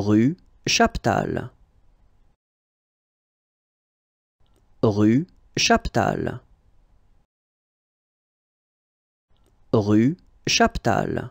rue Chaptal, rue Chaptal, rue Chaptal.